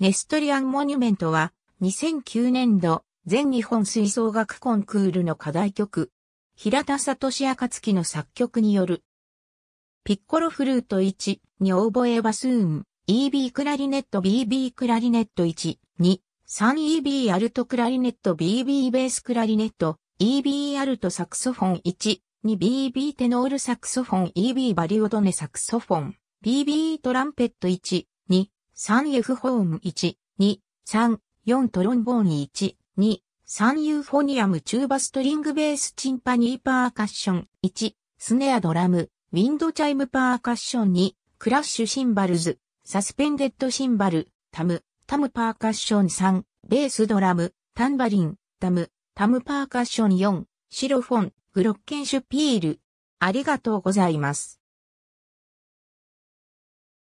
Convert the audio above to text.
ネストリアンモニュメントは、2009年度、全日本吹奏楽コンクールの課題曲、平田聡暁の作曲による、ピッコロフルート1、にオーボエバスーン、EB クラリネット BB クラリネット1、2、3EB アルトクラリネット BB ベースクラリネット、EB アルトサクソフォン1、2BB テノールサクソフォン EB バリオドネサクソフォン、BB トランペット1、2、3F ホーム1、2、3、4トロンボーン1、2、3ユーフォニアムチューバストリングベースチンパニーパーカッション1、スネアドラム、ウィンドチャイムパーカッション2、クラッシュシンバルズ、サスペンデッドシンバル、タム、タムパーカッション3、ベースドラム、タンバリン、タム、タムパーカッション4、シロフォン、グロッケンシュピール。ありがとうございます。